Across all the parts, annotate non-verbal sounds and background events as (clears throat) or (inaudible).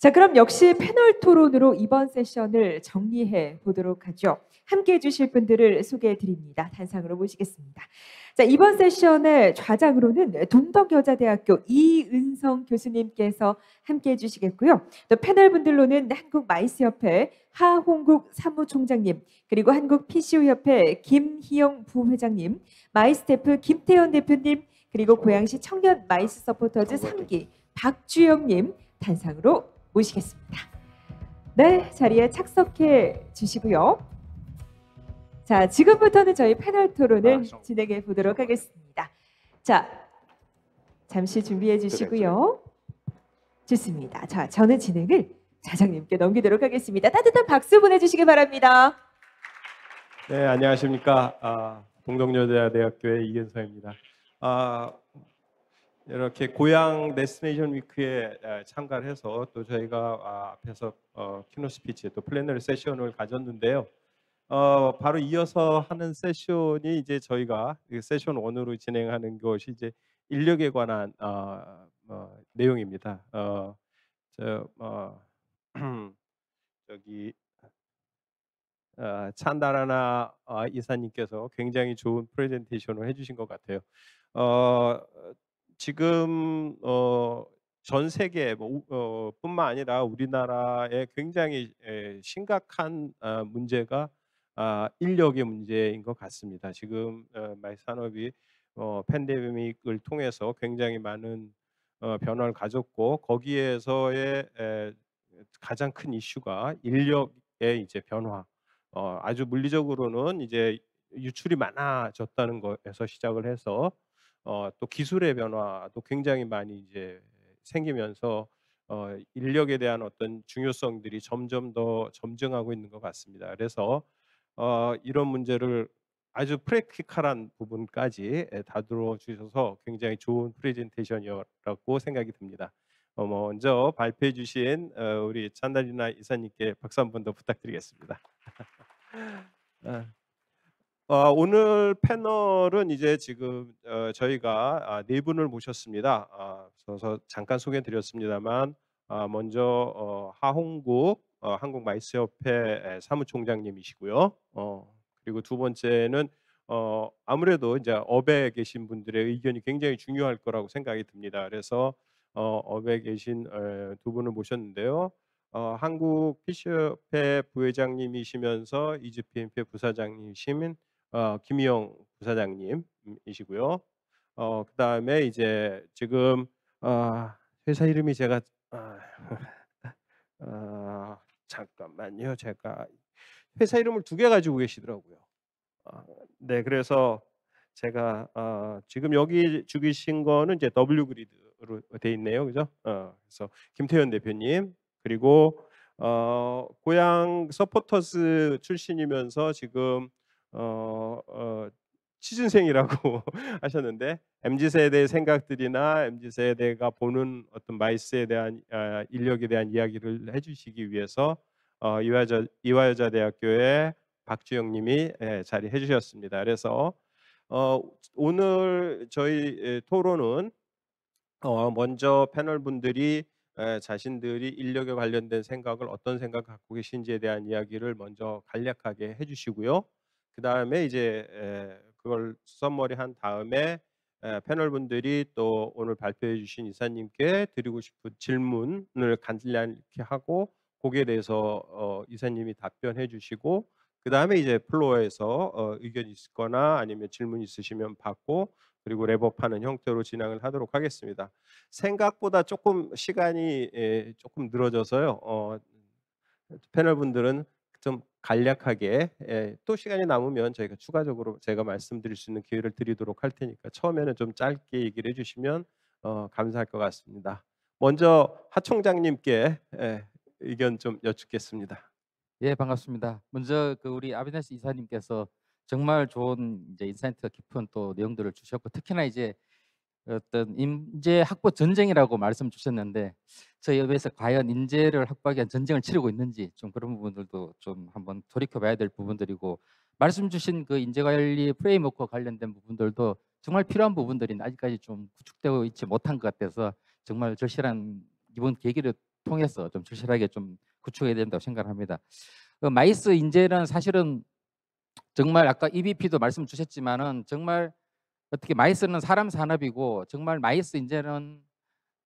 자, 그럼 역시 패널 토론으로 이번 세션을 정리해 보도록 하죠. 함께 해주실 분들을 소개해 드립니다. 단상으로 보시겠습니다 자, 이번 세션의 좌장으로는 동덕여자대학교 이은성 교수님께서 함께 해주시겠고요. 또 패널 분들로는 한국마이스협회 하홍국 사무총장님, 그리고 한국PCU협회 김희영 부회장님, 마이스테프 김태현 대표님, 그리고 그렇죠. 고양시 청년 마이스 서포터즈 3기 박주영님, 단상으로 모시겠습니다. 네, 자리에 착석해 주시고요. 자, 지금부터는 저희 패널 토론을 아, 진행해 보도록 하겠습니다. 자, 잠시 준비해 네, 네, 주시고요. 좋습니다. 자, 저는 진행을 사장님께 넘기도록 하겠습니다. 따뜻한 박수 보내주시기 바랍니다. 네, 안녕하십니까. 아, 동덕여자대학교의 이견서입니다. 아, 이렇게 고향 데스티네이션 위크에 참가를 해서 또 저희가 아, 앞에서 어, 키노 스피치 또 플래너리 세션을 가졌는데요. 어, 바로 이어서 하는 세션이 이제 저희가 세션 원으로 진행하는 것이 이제 인력에 관한 어, 어, 내용입니다. 어, 저, 어, (clears throat) 저기 어, 찬다라나 아, 이사님께서 굉장히 좋은 프레젠테이션을 해주신 것 같아요. 어, 지금 어, 전 세계 뭐, 어, 뿐만 아니라 우리나라에 굉장히 에, 심각한 아, 문제가 아, 인력의 문제인 것 같습니다. 지금 어, 말 산업이 어, 팬데믹을 통해서 굉장히 많은 어, 변화를 가졌고 거기에서의 에, 가장 큰 이슈가 인력의 이제 변화. 어, 아주 물리적으로는 이제 유출이 많아졌다는 것에서 시작을 해서 어, 또 기술의 변화도 굉장히 많이 이제 생기면서 어, 인력에 대한 어떤 중요성들이 점점 더 점증하고 있는 것 같습니다. 그래서 어, 이런 문제를 아주 프랙티컬한 부분까지 다루어 주셔서 굉장히 좋은 프레젠테이션이었다고 생각이 듭니다. 어, 뭐 먼저 발표해 주신 어, 우리 찬달리나 이사님께 박수 한 번 더 부탁드리겠습니다. (laughs) 아. 어, 오늘 패널은 이제 지금 어, 저희가 아, 네 분을 모셨습니다. 아, 그래서 잠깐 소개드렸습니다만 아, 먼저 어, 하홍국 어, 한국 마이스협회 사무총장님이시고요. 어, 그리고 두 번째는 어, 아무래도 이제 업에 계신 분들의 의견이 굉장히 중요할 거라고 생각이 듭니다. 그래서 어, 업에 계신 에, 두 분을 모셨는데요. 어, 한국 피셔협회 부회장님이시면서 이즈피엠 p 부사장님이시면 어, 김희영 부사장님이시고요. 어, 그 다음에 이제 지금 어, 회사 이름이 제가 아, 어, (laughs) 잠깐만요. 제가 회사 이름을 두 개 가지고 계시더라고요. 어, 네, 그래서 제가 어, 지금 여기 주기신 거는 이제 W 그리드로 돼 있네요, 그죠? 어, 그래서 김태현 대표님 그리고 어, 고향 서포터스 출신이면서 지금 어, 어, 취준생이라고 (laughs) 하셨는데 mz 세대의 생각들이나 mz 세대가 보는 어떤 마이스에 대한 아, 인력에 대한 이야기를 해주시기 위해서 어, 이화여자, 이화여자대학교의 박주영님이 예, 자리해 주셨습니다. 그래서 어, 오늘 저희 예, 토론은 어, 먼저 패널 분들이 에, 예, 자신들이 인력에 관련된 생각을 어떤 생각 갖고 계신지에 대한 이야기를 먼저 간략하게 해주시고요. 그 다음에 이제 그걸 수선머리한 다음에 패널 분들이 또 오늘 발표해 주신 이사님께 드리고 싶은 질문을 간단히 하고 거기에 대해서 어, 이사님이 답변해 주시고 그 다음에 이제 플로어에서 어, 의견 있거나 아니면 질문 있으시면 받고 그리고 랩업하는 형태로 진행을 하도록 하겠습니다. 생각보다 조금 시간이 예, 조금 늘어져서요. 어, 패널 분들은 간략하게 예, 또 시간이 남으면 저희가 추가적으로 제가 말씀드릴 수 있는 기회를 드리도록 할 테니까 처음에는 좀 짧게 얘기를 해주시면 어, 감사할 것 같습니다. 먼저 하 총장님께 예, 의견 좀 여쭙겠습니다. 예 반갑습니다. 먼저 그 우리 아비네스 이사님께서 정말 좋은 이제 인사이트가 깊은 또 내용들을 주셨고 특히나 이제 어떤 인재 확보 전쟁이라고 말씀 주셨는데 저희 업에서 과연 인재를 확보하기 위한 전쟁을 치르고 있는지 좀 그런 부분들도 좀 한번 돌이켜봐야 될 부분들이고 말씀 주신 그 인재관리 프레임워크와 관련된 부분들도 정말 필요한 부분들이 아직까지 좀 구축되고 있지 못한 것 같아서 정말 절실한 이번 계기를 통해서 좀 절실하게 좀 구축해야 된다고 생각합니다. 그 어, 마이스 인재는 사실은 정말 아까 EBP도 말씀 주셨지만은 정말 어떻게 마이스는 사람 산업이고 정말 마이스 이제는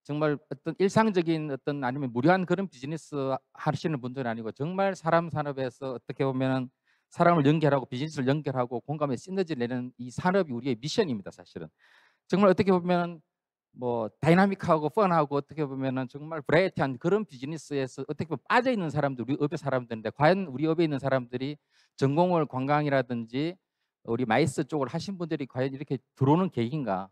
정말 어떤 일상적인 어떤 아니면 무료한 그런 비즈니스 하시는 분들이 아니고 정말 사람 산업에서 어떻게 보면은 사람을 연결하고 비즈니스를 연결하고 공감의 시너지를 내는 이 산업이 우리의 미션입니다 사실은 정말 어떻게 보면 은뭐 다이나믹하고 펀하고 어떻게 보면은 정말 브라이트한 그런 비즈니스에서 어떻게 보면 빠져 있는 사람들 우리 업의 사람들인데 과연 우리 업에 있는 사람들이 전공을 관광이라든지 우리 마이스 쪽을 하신 분들이 과연 이렇게 들어오는 계기인가?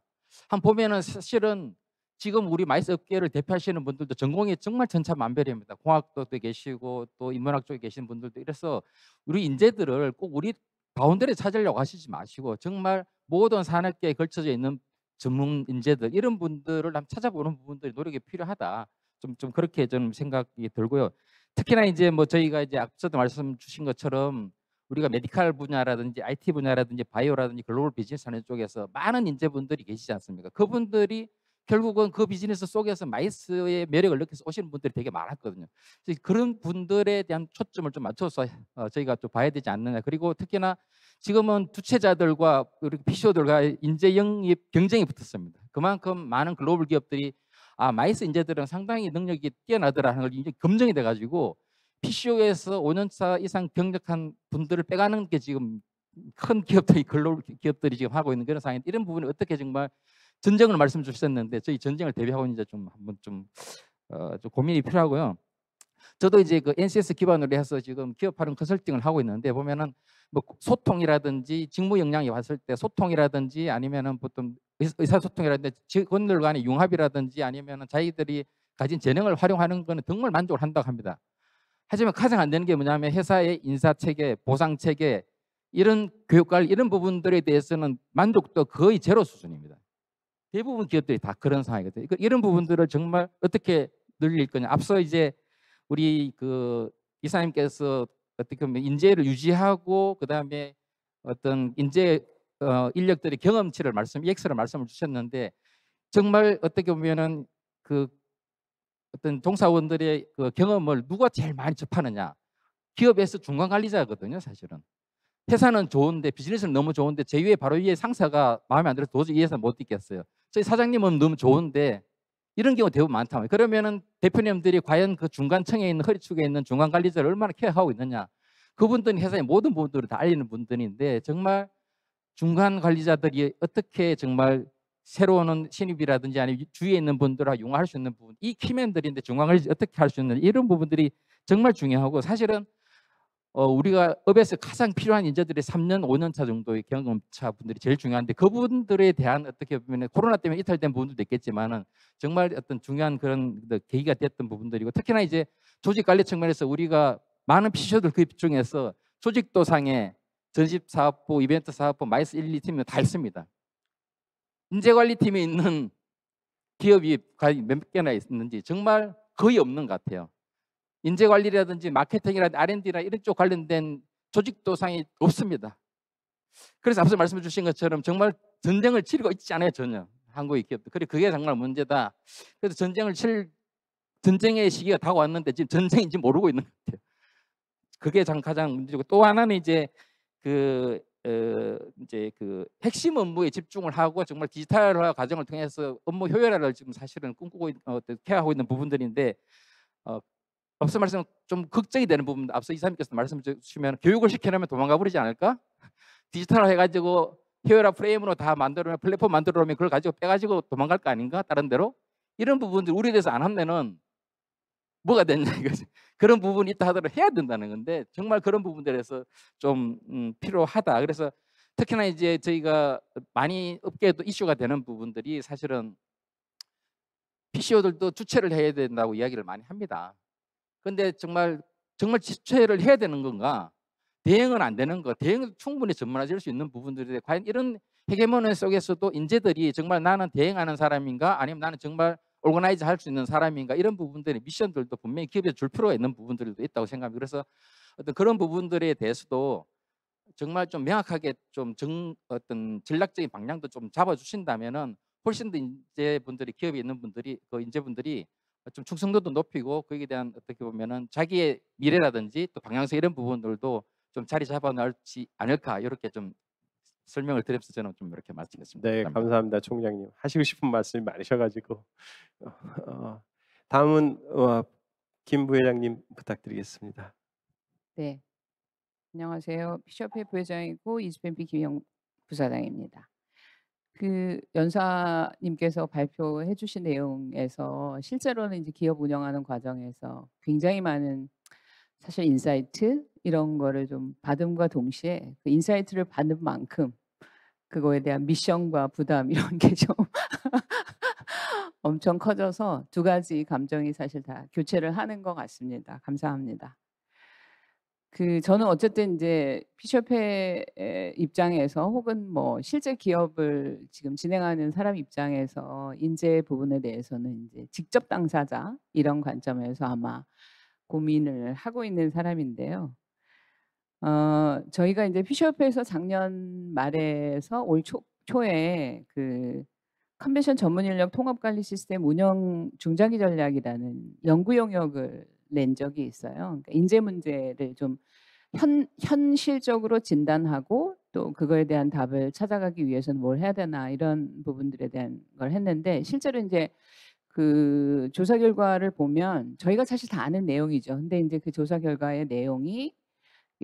한번 보면은 사실은 지금 우리 마이스 업계를 대표하시는 분들도 전공이 정말 천차만별입니다. 공학도 계시고 또 인문학 쪽에 계신 분들도 이래서 우리 인재들을 꼭 우리 가운데를 찾으려고 하시지 마시고 정말 모든 산업계에 걸쳐져 있는 전문 인재들 이런 분들을 한 찾아보는 부분들이 노력이 필요하다. 좀 좀 그렇게 좀 생각이 들고요. 특히나 이제 뭐 저희가 이제 앞서도 말씀 주신 것처럼 우리가 메디칼 분야라든지 IT 분야라든지 바이오라든지 글로벌 비즈니스 하는 쪽에서 많은 인재분들이 계시지 않습니까? 그분들이 결국은 그 비즈니스 속에서 마이스의 매력을 느껴서 오시는 분들이 되게 많았거든요. 그런 분들에 대한 초점을 좀 맞춰서 어, 저희가 또 봐야 되지 않느냐. 그리고 특히나 지금은 주체자들과 이리게 p c 들과 인재 영입 경쟁이 붙었습니다. 그만큼 많은 글로벌 기업들이 아 마이스 인재들은 상당히 능력이 뛰어나더라는 하걸 이제 검증이 돼가지고 PCO에서 5년차 이상 경력한 분들을 빼가는 게 지금 큰 기업들이 근로 기업들이 지금 하고 있는 그런 상황인데 이런 부분을 어떻게 정말 전쟁을 말씀 주셨는데 저희 전쟁을 대비하고 이제 좀 한번 좀, 어, 좀 고민이 필요하고요. 저도 이제 그 NCS 기반으로 해서 지금 기업 활용 컨설팅을 하고 있는데 보면은 뭐 소통이라든지 직무 역량이 왔을 때 소통이라든지 아니면은 보통 의사소통이라든지 직원들 간의 융합이라든지 아니면은 자기들이 가진 재능을 활용하는 거는 정말 만족을 한다고 합니다. 하지만 가장 안 되는 게 뭐냐면 회사의 인사 체계, 보상 체계 이런 교육관 이런 부분들에 대해서는 만족도 거의 제로 수준입니다. 대부분 기업들이 다 그런 상황이거든요. 그러니까 이런 부분들을 정말 어떻게 늘릴 거냐. 앞서 이제 우리 그 이사님께서 어떻게 보면 인재를 유지하고 그다음에 어떤 인재 어, 인력들의 경험치를 말씀, EX를 말씀을 주셨는데 정말 어떻게 보면은 그 어떤 종사원들의 그 경험을 누가 제일 많이 접하느냐. 기업에서 중간 관리자거든요, 사실은. 회사는 좋은데 비즈니스는 너무 좋은데 제 위에 바로 위에 상사가 마음에 안 들어서 도저히 이해사못 있겠어요. 저희 사장님은 너무 좋은데 이런 경우 대부분 많다. 면 그러면은 대표님들이 과연 그 중간층에 있는 허리축에 있는 중간 관리자를 얼마나 케어하고 있느냐. 그분들은 회사의 모든 분들을 다 알리는 분들인데 정말 중간 관리자들이 어떻게 정말 새로 오는 신입이라든지 아니면 주위에 있는 분들과 융화할 수 있는 부분 이 키맨들인데 중앙을 어떻게 할 수 있는 이런 부분들이 정말 중요하고 사실은 어, 우리가 업에서 가장 필요한 인재들이 3년, 5년 차 정도의 경험차 분들이 제일 중요한데 그분들에 대한 어떻게 보면 코로나 때문에 이탈된 부분도 있겠지만은 정말 어떤 중요한 그런 그 계기가 됐던 부분들이고 특히나 이제 조직 관리 측면에서 우리가 많은 피셔들 그 중에서 조직도상에 전집 사업부, 이벤트 사업부, 마이스 1, 2팀이 다 있습니다. 인재관리팀에 있는 기업이 몇 개나 있는지 정말 거의 없는 것 같아요. 인재관리라든지 마케팅이라든지 R&D나 이런 쪽 관련된 조직도 상이 없습니다. 그래서 앞서 말씀해 주신 것처럼 정말 전쟁을 치르고 있지 않아요 전혀 한국의 기업들. 그래 그게 정말 문제다. 그래서 전쟁을 칠 전쟁의 시기가 다가왔는데 지금 전쟁인지 모르고 있는 것 같아요. 그게 가장 문제고 또 하나는 이제 그 어, 이제 그 핵심 업무에 집중을 하고 정말 디지털화 과정을 통해서 업무 효율화를 지금 사실은 꿈꾸고 있, 어, 떻게하고 있는 부분들인데 어, 앞서 말씀 좀 걱정이 되는 부분 앞서 이사님께서 말씀 주시면 교육을 시켜내면 도망가 버리지 않을까? 디지털화 해가지고 효율화 프레임으로 다만들어놓 플랫폼 만들어놓으면 그걸 가지고 빼가지고 도망갈 거 아닌가? 다른 데로 이런 부분들 우리에 대해서 안 하면은 뭐가 되냐 이거지. 그런 부분이 있다 하더라도 해야 된다는 건데 정말 그런 부분들에서 좀 음, 필요하다. 그래서 특히나 이제 저희가 많이 업계에도 이슈가 되는 부분들이 사실은 PCO들도 주체를 해야 된다고 이야기를 많이 합니다. 그런데 정말 정말 주체를 해야 되는 건가? 대응은 안 되는 거, 대응 충분히 전문화될 수 있는 부분들인 과연 이런 헤게모니 속에서도 인재들이 정말 나는 대응하는 사람인가? 아니면 나는 정말 오르가나이즈 할 수 있는 사람인가 이런 부분들이 미션들도 분명히 기업에 줄 필요가 있는 부분들도 있다고 생각합니다. 그래서 어떤 그런 부분들에 대해서도 정말 좀 명확하게 좀 정, 어떤 전략적인 방향도 좀 잡아주신다면은 훨씬 더 인재분들이 기업에 있는 분들이 그 인재분들이 좀 충성도도 높이고 거기에 대한 어떻게 보면은 자기의 미래라든지 또 방향성 이런 부분들도 좀 자리 잡아놓을지 않을까 이렇게 좀 설명을 드렸서 저는 좀 이렇게 마치겠습니다. 네, 감사합니다. 감사합니다. 총장님. 하시고 싶은 말씀이 많으셔가지고 (laughs) 어, 어, 다음은 어, 김 부회장님 부탁드리겠습니다. 네, 안녕하세요. 피셔페 부회장이고 이즈펜피 김영 부사장입니다. 그 연사님께서 발표해 주신 내용에서 실제로는 이제 기업 운영하는 과정에서 굉장히 많은 사실 인사이트 이런 거를 좀 받음과 동시에 그 인사이트를 받는 만큼 그거에 대한 미션과 부담 이런 게 좀 (laughs) 엄청 커져서 두 가지 감정이 사실 다 교체를 하는 것 같습니다. 감사합니다. 그 저는 어쨌든 이제 피셔페의 입장에서 혹은 뭐 실제 기업을 지금 진행하는 사람 입장에서 인재 부분에 대해서는 이제 직접 당사자 이런 관점에서 아마 고민을 하고 있는 사람인데요. 어, 저희가 이제 피셔협회에서 작년 말에서 올 초, 초에 그 컨벤션 전문 인력 통합 관리 시스템 운영 중장기 전략이라는 연구 영역을 낸 적이 있어요. 그러니까 인재 문제를 좀 현, 현실적으로 진단하고 또 그거에 대한 답을 찾아가기 위해서는 뭘 해야 되나 이런 부분들에 대한 걸 했는데 실제로 이제 그 조사 결과를 보면 저희가 사실 다 아는 내용이죠. 근데 이제 그 조사 결과의 내용이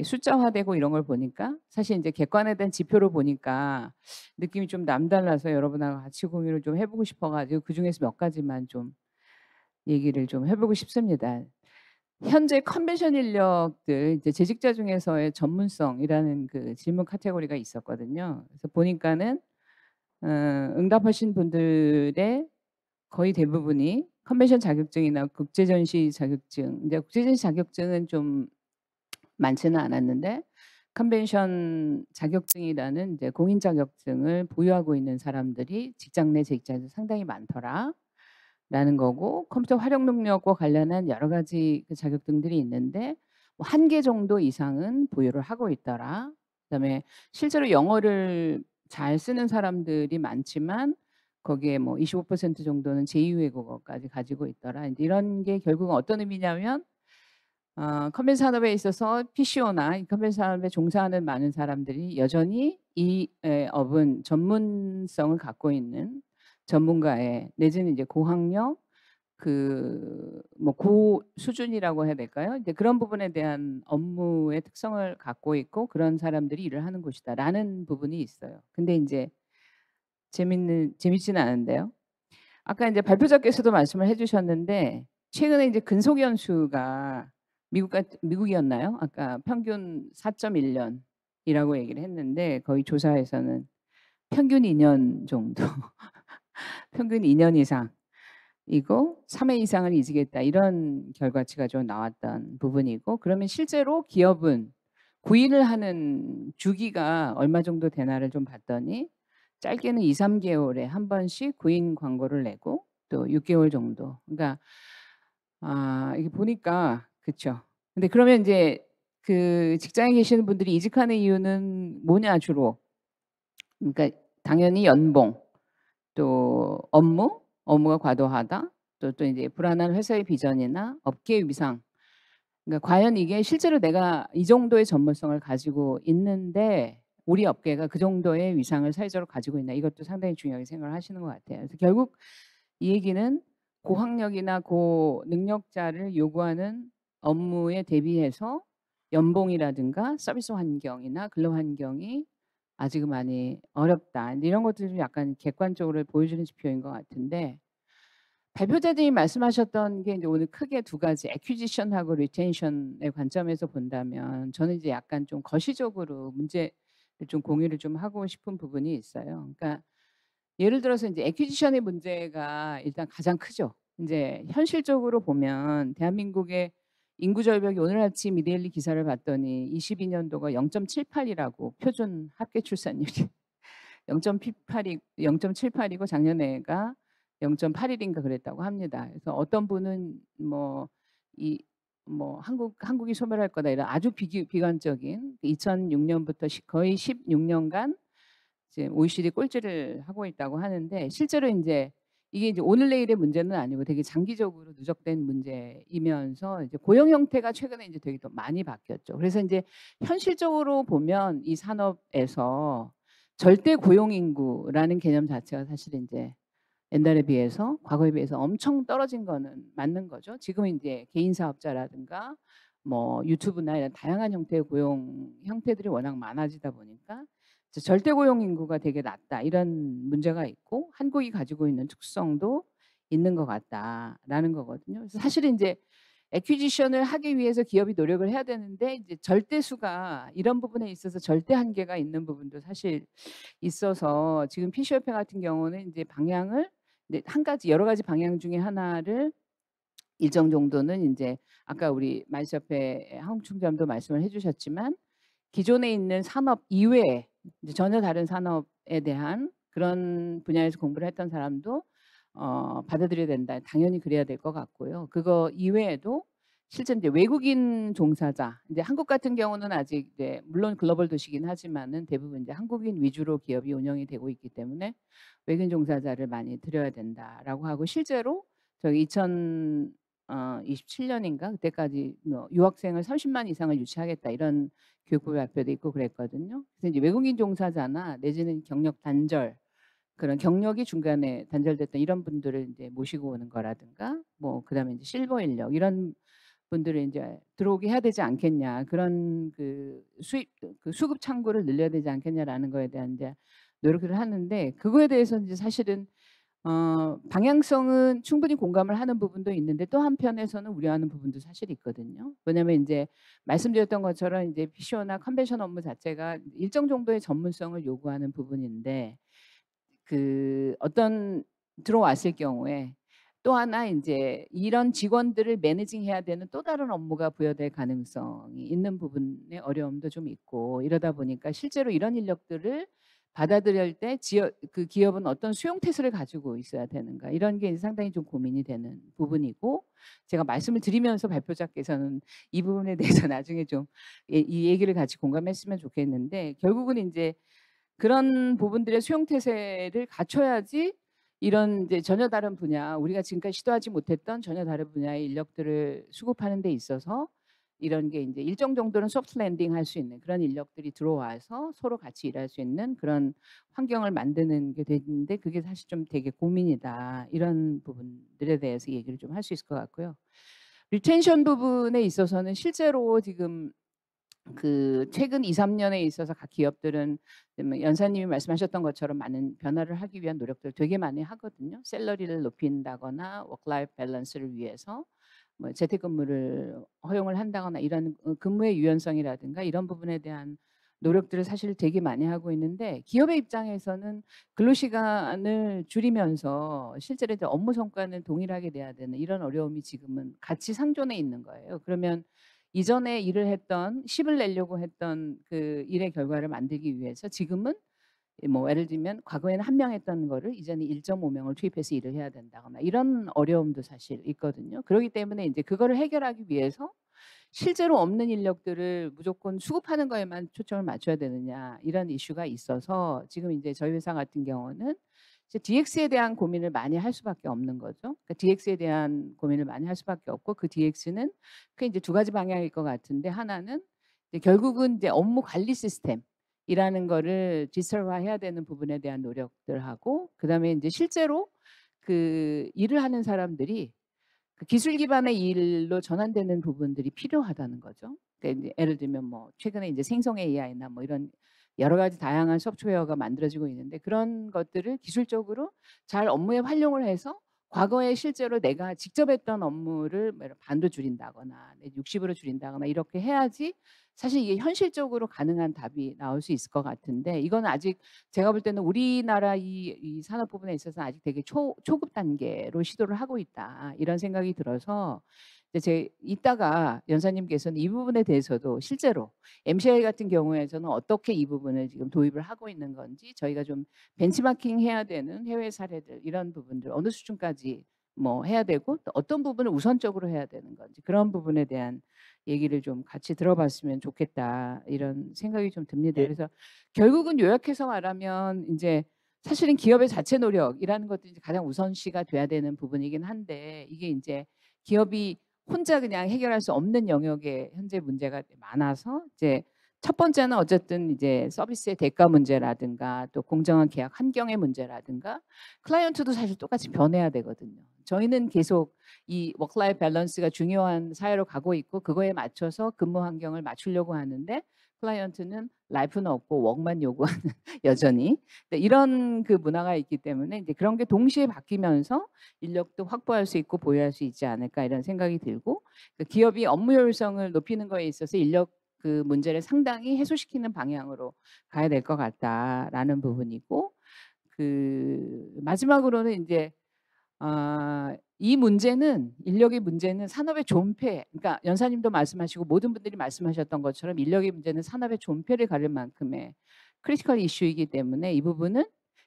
숫자화되고 이런 걸 보니까 사실 이제 객관에 대한 지표로 보니까 느낌이 좀 남달라서 여러분하고 같이 공유를 좀 해보고 싶어가지고 그 중에서 몇 가지만 좀 얘기를 좀 해보고 싶습니다. 현재 컨벤션 인력들 이제 재직자 중에서의 전문성이라는 그 질문 카테고리가 있었거든요. 그래서 보니까는 어, 응답하신 분들의 거의 대부분이 컨벤션 자격증이나 국제전시 자격증, 이제 국제전시 자격증은 좀 많지는 않았는데 컨벤션 자격증이라는 이제 공인 자격증을 보유하고 있는 사람들이 직장 내직장에서 상당히 많더라라는 거고 컴퓨터 활용 능력과 관련한 여러 가지 그 자격증들이 있는데 뭐한개 정도 이상은 보유를 하고 있더라. 그다음에 실제로 영어를 잘 쓰는 사람들이 많지만 거기에 뭐 25% 정도는 제2외국어까지 가지고 있더라. 이 이런 게 결국은 어떤 의미냐면 어, 컨벤 산업에 있어서 PCO나 컨벤 산업에 종사하는 많은 사람들이 여전히 이 에, 업은 전문성을 갖고 있는 전문가의 내지는 이제 고학력 그 뭐 고 수준이라고 해야 될까요? 이제 그런 부분에 대한 업무의 특성을 갖고 있고 그런 사람들이 일을 하는 곳이다라는 부분이 있어요. 근데 이제 재밌는 재밌지는 않은데요. 아까 이제 발표자께서도 말씀을 해주셨는데 최근에 이제 근속연수가 미국 미국이었나요? 아까 평균 4.1년이라고 얘기를 했는데 거의 조사에서는 평균 2년 정도, (laughs) 평균 2년 이상이고 3회 이상을 잊으겠다 이런 결과치가 좀 나왔던 부분이고 그러면 실제로 기업은 구인을 하는 주기가 얼마 정도 되나를 좀 봤더니 짧게는 2, 3개월에 한 번씩 구인 광고를 내고 또 6개월 정도. 그러니까 아, 이게 보니까 그렇죠. 근데 그러면 이제 그 직장에 계시는 분들이 이직하는 이유는 뭐냐 주로 그러니까 당연히 연봉 또 업무 업무가 과도하다 또 또 이제 불안한 회사의 비전이나 업계 위상 그러니까 과연 이게 실제로 내가 이 정도의 전문성을 가지고 있는데 우리 업계가 그 정도의 위상을 사회적으로 가지고 있나 이것도 상당히 중요하게 생각을 하시는 것 같아요. 그래서 결국 이 얘기는 고학력이나 고능력자를 요구하는 업무에 대비해서 연봉이라든가 서비스 환경이나 근로 환경이 아직은 많이 어렵다. 이런 것들을좀 약간 객관적으로 보여주는 지표인 것 같은데 발표자들이 말씀하셨던 게 이제 오늘 크게 두 가지 에큐지션하고 리텐션의 관점에서 본다면 저는 이제 약간 좀 거시적으로 문제를 좀 공유를 좀 하고 싶은 부분이 있어요. 그러니까 예를 들어서 이제 에큐지션의 문제가 일단 가장 크죠. 이제 현실적으로 보면 대한민국의 인구 절벽이 오늘 아침 이데일리 기사를 봤더니 22년도가 0.78이라고 표준 합계 출산율이 0.78이 (laughs) 0.78이고 작년에가 0.81인가 그랬다고 합니다. 그래서 어떤 분은 뭐 이뭐 뭐 한국 한국이 소멸할 거다 이런 아주 비기, 비관적인 2006년부터 거의 16년간 이제 OECD 꼴찌를 하고 있다고 하는데 실제로 이제 이게 이제 오늘 내일의 문제는 아니고 되게 장기적으로 누적된 문제이면서 이제 고용 형태가 최근에 이제 되게 또 많이 바뀌었죠. 그래서 이제 현실적으로 보면 이 산업에서 절대 고용 인구라는 개념 자체가 사실 이제 옛날에 비해서 과거에 비해서 엄청 떨어진 거는 맞는 거죠. 지금 이제 개인 사업자라든가 뭐 유튜브나 이런 다양한 형태의 고용 형태들이 워낙 많아지다 보니까 절대 고용 인구가 되게 낮다 이런 문제가 있고 한국이 가지고 있는 특성도 있는 것 같다라는 거거든요. 그래서 사실 이제 에퀴지션을 하기 위해서 기업이 노력을 해야 되는데 이제 절대 수가 이런 부분에 있어서 절대 한계가 있는 부분도 사실 있어서 지금 피시페 같은 경우는 이제 방향을 한 가지 여러 가지 방향 중에 하나를 일정 정도는 이제 아까 우리 마 말협회 한국총장도 말씀을 해주셨지만 기존에 있는 산업 이외에 이제 전혀 다른 산업에 대한 그런 분야에서 공부를 했던 사람도 어, 받아들여야 된다. 당연히 그래야 될 것 같고요. 그거 이외에도 실제 이제 외국인 종사자, 이제 한국 같은 경우는 아직 이제 물론 글로벌 도시긴 하지만은 대부분 이제 한국인 위주로 기업이 운영이 되고 있기 때문에 외국인 종사자를 많이 들여야 된다라고 하고 실제로 저희 2 0 어, 27년인가 그때까지 뭐 유학생을 30만 이상을 유치하겠다 이런 교육부 발표도 있고 그랬거든요. 그래서 이제 외국인 종사자나 내지는 경력 단절 그런 경력이 중간에 단절됐던 이런 분들을 이제 모시고 오는 거라든가 뭐 그다음에 이제 실버 인력 이런 분들을 이제 들어오게 해야 되지 않겠냐 그런 그 수입 그 수급 창구를 늘려야 되지 않겠냐라는 거에 대한 이제 노력을 하는데 그거에 대해서 이제 사실은 어, 방향성은 충분히 공감을 하는 부분도 있는데 또 한편에서는 우려하는 부분도 사실 있거든요. 왜냐하면 이제 말씀드렸던 것처럼 이제 피쇼나 컨벤션 업무 자체가 일정 정도의 전문성을 요구하는 부분인데 그 어떤 들어왔을 경우에 또 하나 이제 이런 직원들을 매니징해야 되는 또 다른 업무가 부여될 가능성이 있는 부분의 어려움도 좀 있고 이러다 보니까 실제로 이런 인력들을 받아들일 때 지역 그 기업은 어떤 수용 태세를 가지고 있어야 되는가 이런 게 이제 상당히 좀 고민이 되는 부분이고 제가 말씀을 드리면서 발표자께서는 이 부분에 대해서 (laughs) 나중에 좀이 예, 얘기를 같이 공감했으면 좋겠는데 결국은 이제 그런 부분들의 수용 태세를 갖춰야지 이런 이제 전혀 다른 분야 우리가 지금까지 시도하지 못했던 전혀 다른 분야의 인력들을 수급하는 데 있어서 이런 게 이제 일정 정도는 소프트 랜딩 할 수 있는 그런 인력들이 들어와서 서로 같이 일할 수 있는 그런 환경을 만드는 게 되는데 그게 사실 좀 되게 고민이다. 이런 부분들에 대해서 얘기를 좀 할 수 있을 것 같고요. 리텐션 부분에 있어서는 실제로 지금 그 최근 2, 3년에 있어서 각 기업들은 뭐 연사님이 말씀하셨던 것처럼 많은 변화를 하기 위한 노력들 되게 많이 하거든요. 셀러리를 높인다거나 워크라이프 밸런스를 위해서 뭐 재택근무를 허용을 한다거나 이런 어 근무의 유연성이라든가 이런 부분에 대한 노력들을 사실 되게 많이 하고 있는데 기업의 입장에서는 근로시간을 줄이면서 실제로 업무 성과는 동일하게 돼야 되는 이런 어려움이 지금은 같이 상존해 있는 거예요. 그러면 이전에 일을 했던 10을 내려고 했던 그 일의 결과를 만들기 위해서 지금은 뭐 예를 들면 과거에는 한 명 했던 거를 이제는 1.5명을 투입해서 일을 해야 된다거나 이런 어려움도 사실 있거든요. 그렇기 때문에 이제 그거를 해결하기 위해서 실제로 없는 인력들을 무조건 수급하는 거에만 초점을 맞춰야 되느냐 이런 이슈가 있어서 지금 이제 저희 회사 같은 경우는 이제 DX에 대한 고민을 많이 할 수밖에 없는 거죠. 그러니까 DX에 대한 고민을 많이 할 수밖에 없고 그 DX는 그 이제 두 가지 방향일 것 같은데 하나는 이제 결국은 이제 업무 관리 시스템 이라는 거를 디지털화해야 되는 부분에 대한 노력들 하고 그다음에 이제 실제로 그 일을 하는 사람들이 그 기술 기반의 일로 전환되는 부분들이 필요하다는 거죠. 그러니까 예를 들면 뭐 최근에 이제 생성 AI나 뭐 이런 여러 가지 다양한 소프트웨어가 만들어지고 있는데 그런 것들을 기술적으로 잘 업무에 활용을 해서 과거에 실제로 내가 직접 했던 업무를 뭐 반도 줄인다거나 60으로 줄인다거나 이렇게 해야지 사실 이게 현실적으로 가능한 답이 나올 수 있을 것 같은데 이건 아직 제가 볼 때는 우리나라 이, 이 산업 부분에 있어서 아직 되게 초, 초급 단계로 시도를 하고 있다 이런 생각이 들어서 제 이따가 연사님께서는 이 부분에 대해서도 실제로 MCI 같은 경우에서는 어떻게 이 부분을 지금 도입을 하고 있는 건지 저희가 좀 벤치마킹 해야 되는 해외 사례들 이런 부분들 어느 수준까지 뭐 해야 되고 또 어떤 부분을 우선적으로 해야 되는 건지 그런 부분에 대한 얘기를 좀 같이 들어봤으면 좋겠다 이런 생각이 좀 듭니다. 예. 그래서 결국은 요약해서 말하면 이제 사실은 기업의 자체 노력이라는 것도 이제 가장 우선시가 돼야 되는 부분이긴 한데 이게 이제 기업이 혼자 그냥 해결할 수 없는 영역에 현재 문제가 많아서 이제 첫 번째는 어쨌든 이제 서비스의 대가 문제라든가 또 공정한 계약 환경의 문제라든가 클라이언트도 사실 똑같이 변해야 되거든요. 저희는 계속 이 워크라이프 밸런스가 중요한 사회로 가고 있고 그거에 맞춰서 근무 환경을 맞추려고 하는데 클라이언트는 라이프는 없고 웍만 요구하는 (laughs) 여전히 네, 이런 그 문화가 있기 때문에 이제 그런 게 동시에 바뀌면서 인력도 확보할 수 있고 보유할 수 있지 않을까 이런 생각이 들고 그 기업이 업무 효율성을 높이는 거에 있어서 인력 그 문제를 상당히 해소시키는 방향으로 가야 될 것 같다라는 부분이고 그 마지막으로는 이제 아, 이 문제는 인력의 문제는 산업의 존폐, 그러니까 연사님도 말씀하시고 모든 분들이 말씀하셨던 것처럼 인력의 문제는 산업의 존폐를 가릴 만큼의 크리티컬 이슈이기 때문에 이 부분은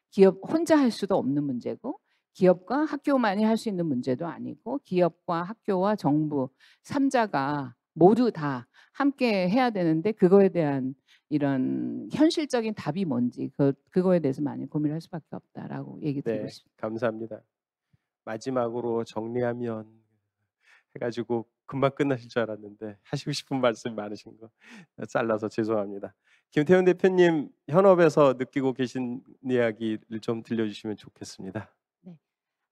기업 혼자 할 수도 없는 문제고 기업과 학교만이 할 수 있는 문제도 아니고 기업과 학교와 정부 삼자가 모두 다 함께 해야 되는데 그거에 대한 이런 현실적인 답이 뭔지 그, 그거에 대해서 많이 고민할 수밖에 없다라고 얘기 드리고 네, 싶습니다. 감사합니다. 마지막으로 정리하면 해가지고 금방 끝나실 줄 알았는데 하시고 싶은 말씀 많으신 거 잘라서 죄송합니다. 김태훈 대표님 현업에서 느끼고 계신 이야기를 좀 들려주시면 좋겠습니다. 네,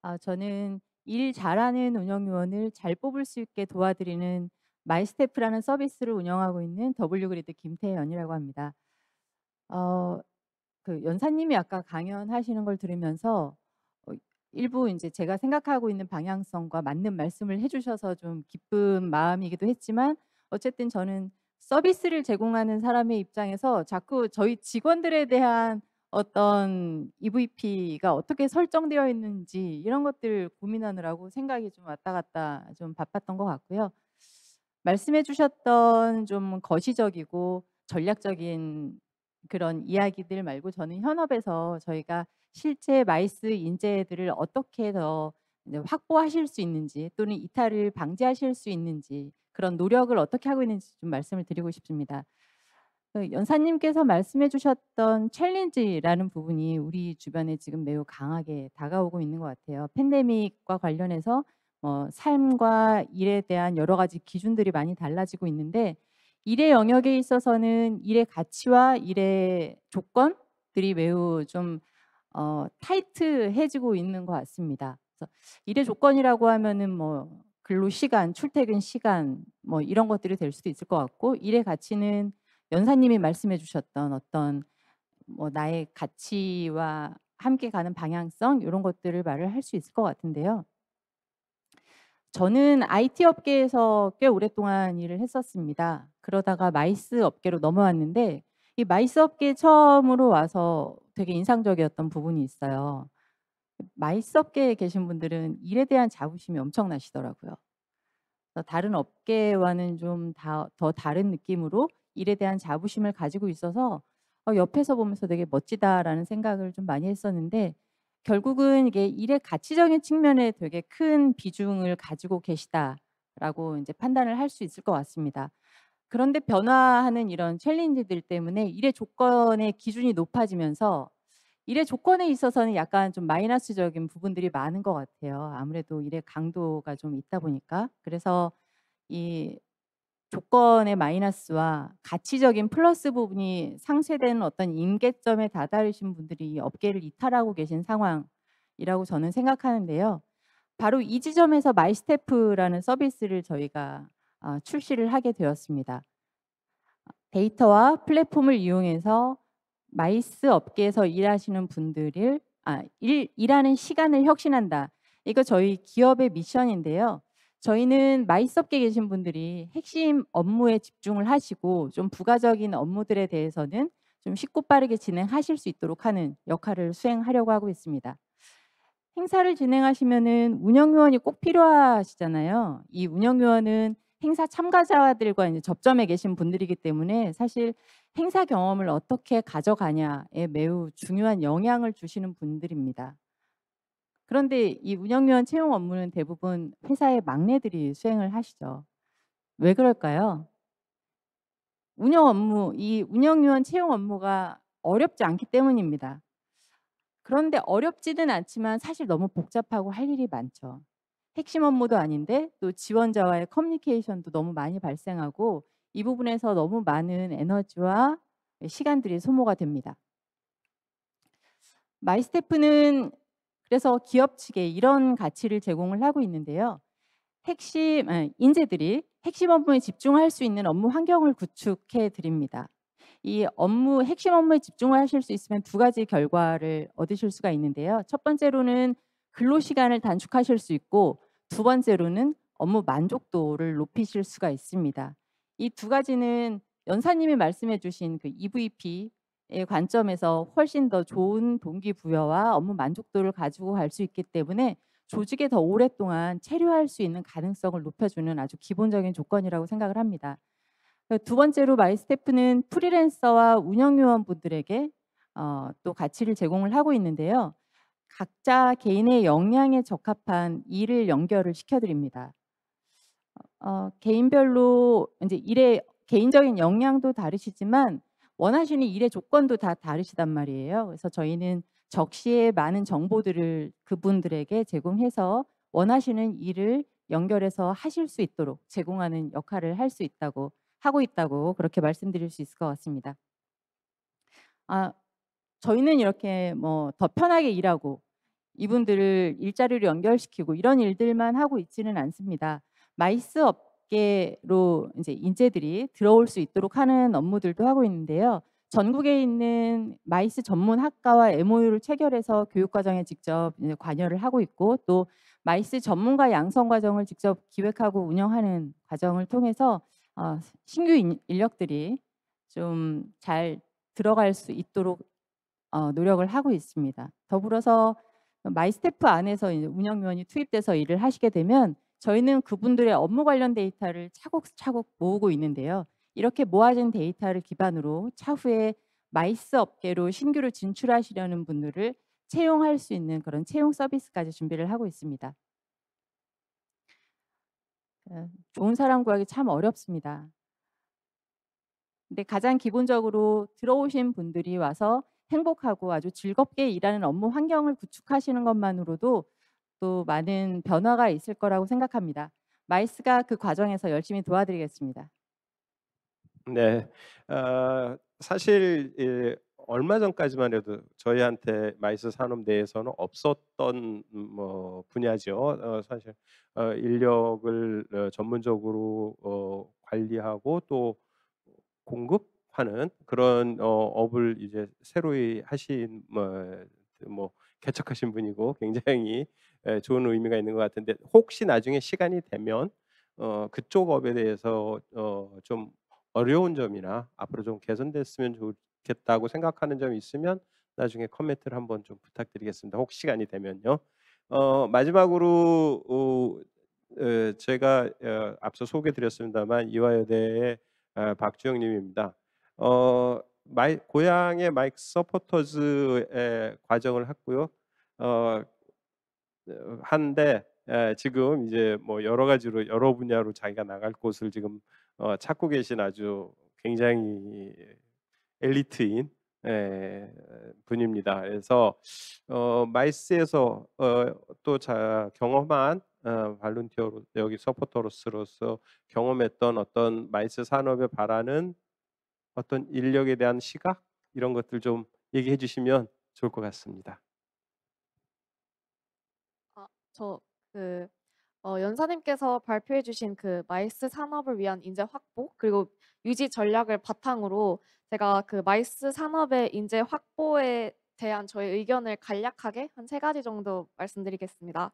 아, 저는 일 잘하는 운영위원을 잘 뽑을 수 있게 도와드리는 마이스테프라는 서비스를 운영하고 있는 W그리드 김태연이라고 합니다. 어, 그 연사님이 아까 강연하시는 걸 들으면서 일부 이제 제가 생각하고 있는 방향성과 맞는 말씀을 해주셔서 좀 기쁜 마음이기도 했지만 어쨌든 저는 서비스를 제공하는 사람의 입장에서 자꾸 저희 직원들에 대한 어떤 EVP가 어떻게 설정되어 있는지 이런 것들 고민하느라고 생각이 좀 왔다 갔다 좀 바빴던 것 같고요. 말씀해 주셨던 좀 거시적이고 전략적인 그런 이야기들 말고 저는 현업에서 저희가 실제 마이스 인재들을 어떻게 더 확보하실 수 있는지 또는 이탈을 방지하실 수 있는지 그런 노력을 어떻게 하고 있는지 좀 말씀을 드리고 싶습니다. 그 연사님께서 말씀해 주셨던 챌린지라는 부분이 우리 주변에 지금 매우 강하게 다가오고 있는 것 같아요. 팬데믹과 관련해서 뭐 삶과 일에 대한 여러 가지 기준들이 많이 달라지고 있는데 일의 영역에 있어서는 일의 가치와 일의 조건들이 매우 좀 어, 타이트해지고 있는 것 같습니다. 그래서 일의 조건이라고 하면은 뭐 근로 시간, 출퇴근 시간 뭐 이런 것들이 될 수도 있을 것 같고 일의 가치는 연사님이 말씀해주셨던 어떤 뭐 나의 가치와 함께 가는 방향성 이런 것들을 말을 할 수 있을 것 같은데요. 저는 IT 업계에서 꽤 오랫동안 일을 했었습니다. 그러다가 마이스 업계로 넘어왔는데 이 마이스 업계 처음으로 와서 되게 인상적이었던 부분이 있어요. 마이스 업계에 계신 분들은 일에 대한 자부심이 엄청나시더라고요. 다른 업계와는 좀 더 다른 느낌으로 일에 대한 자부심을 가지고 있어서 어, 옆에서 보면서 되게 멋지다라는 생각을 좀 많이 했었는데 결국은 이게 일의 가치적인 측면에 되게 큰 비중을 가지고 계시다라고 이제 판단을 할 수 있을 것 같습니다. 그런데 변화하는 이런 챌린지들 때문에 일의 조건의 기준이 높아지면서 일의 조건에 있어서는 약간 좀 마이너스적인 부분들이 많은 것 같아요. 아무래도 일의 강도가 좀 있다 보니까 그래서 이 조건의 마이너스와 가치적인 플러스 부분이 상쇄되는 어떤 임계점에 다다르신 분들이 업계를 이탈하고 계신 상황이라고 저는 생각하는데요. 바로 이 지점에서 마이스테프라는 서비스를 저희가 어, 출시를 하게 되었습니다. 데이터와 플랫폼을 이용해서 마이스 업계에서 일하시는 분들을 아, 일, 일하는 시간을 혁신한다. 이거 저희 기업의 미션인데요. 저희는 마이스업계에 계신 분들이 핵심 업무에 집중을 하시고 좀 부가적인 업무들에 대해서는 좀 쉽고 빠르게 진행하실 수 있도록 하는 역할을 수행하려고 하고 있습니다. 행사를 진행하시면은 운영요원이 꼭 필요하시잖아요. 이 운영요원은 행사 참가자들과 이제 접점에 계신 분들이기 때문에 사실 행사 경험을 어떻게 가져가냐에 매우 중요한 영향을 주시는 분들입니다. 그런데 이 운영위원 채용 업무는 대부분 회사의 막내들이 수행을 하시죠. 왜 그럴까요? 운영 업무, 이 운영위원 채용 업무가 어렵지 않기 때문입니다. 그런데 어렵지는 않지만 사실 너무 복잡하고 할 일이 많죠. 핵심 업무도 아닌데 또 지원자와의 커뮤니케이션도 너무 많이 발생하고 이 부분에서 너무 많은 에너지와 시간들이 소모가 됩니다. 마이스테프는 그래서 기업 측에 이런 가치를 제공을 하고 있는데요. 핵심 어, 인재들이 핵심 업무에 집중할 수 있는 업무 환경을 구축해 드립니다. 이 업무 핵심 업무에 집중하실 수 있으면 두 가지 결과를 얻으실 수가 있는데요. 첫 번째로는 근로 시간을 단축하실 수 있고 두 번째로는 업무 만족도를 높이실 수가 있습니다. 이 두 가지는 연사님이 말씀해 주신 그 EVP의 관점에서 훨씬 더 좋은 동기부여와 업무 만족도를 가지고 갈 수 있기 때문에 조직에 더 오랫동안 체류할 수 있는 가능성을 높여주는 아주 기본적인 조건이라고 생각을 합니다. 두 번째로 마이스테프는 프리랜서와 운영요원분들에게 어, 또 가치를 제공을 하고 있는데요. 각자 개인의 역량에 적합한 일을 연결을 시켜드립니다. 어, 어, 개인별로 이제 일의 개인적인 역량도 다르시지만 원하시는 일의 조건도 다 다르시단 말이에요. 그래서 저희는 적시에 많은 정보들을 그분들에게 제공해서 원하시는 일을 연결해서 하실 수 있도록 제공하는 역할을 할 수 있다고 하고 있다고 그렇게 말씀드릴 수 있을 것 같습니다. 아, 저희는 이렇게 뭐 더 편하게 일하고 이분들을 일자리를 연결시키고 이런 일들만 하고 있지는 않습니다. 마이스 업계로 이제 인재들이 들어올 수 있도록 하는 업무들도 하고 있는데요. 전국에 있는 마이스 전문 학과와 MOU를 체결해서 교육 과정에 직접 관여를 하고 있고 또 마이스 전문가 양성 과정을 직접 기획하고 운영하는 과정을 통해서 어, 신규 인력들이 좀 잘 들어갈 수 있도록 어, 노력을 하고 있습니다. 더불어서 마이스테프 안에서 운영위원이 투입돼서 일을 하시게 되면 저희는 그분들의 업무 관련 데이터를 차곡차곡 모으고 있는데요. 이렇게 모아진 데이터를 기반으로 차후에 마이스 업계로 신규로 진출하시려는 분들을 채용할 수 있는 그런 채용 서비스까지 준비를 하고 있습니다. 어, 좋은 사람 구하기 참 어렵습니다. 근데 가장 기본적으로 들어오신 분들이 와서 행복하고 아주 즐겁게 일하는 업무 환경을 구축하시는 것만으로도 또 많은 변화가 있을 거라고 생각합니다. 마이스가 그 과정에서 열심히 도와드리겠습니다. 네, 어, 사실 예, 얼마 전까지만 해도 저희한테 마이스 산업 내에서는 없었던 뭐 분야죠. 어, 사실 어, 인력을 어, 전문적으로 어, 관리하고 또 공급 하는 그런 어, 업을 이제 새로이 하신 뭐, 그 뭐 개척하신 분이고 굉장히 에, 예, 좋은 의미가 있는 것 같은데 혹시 나중에 시간이 되면 어, 그쪽 업에 대해서 어, 좀 어려운 점이나 앞으로 좀 개선됐으면 좋겠다고 생각하는 점이 있으면 나중에 커멘트를 한번 좀 부탁드리겠습니다. 혹 시간이 되면요. 어, 마지막으로 어, 어 제가 어, 앞서 소개드렸습니다만 이화여대의 아, 박주영님입니다. 어, 마이, 고향의 마이크 서포터즈의 과정을 했고요. 어, 한데 에, 예, 지금 이제 뭐 여러 가지로 여러 분야로 자기가 나갈 곳을 지금 어, 찾고 계신 아주 굉장히 엘리트인 에, 예, 분입니다. 그래서 어, 마이스에서 어, 또 자 경험한 어, 발룬티어로 여기 서포터로서 경험했던 어떤 마이스 산업에 바라는 어떤 인력에 대한 시각 이런 것들 좀 얘기해 주시면 좋을 것 같습니다. 아, 저그 어, 연사님께서 발표해주신 그 마이스 산업을 위한 인재 확보 그리고 유지 전략을 바탕으로 제가 그 마이스 산업의 인재 확보에 대한 저의 의견을 간략하게 한 세 가지 정도 말씀드리겠습니다.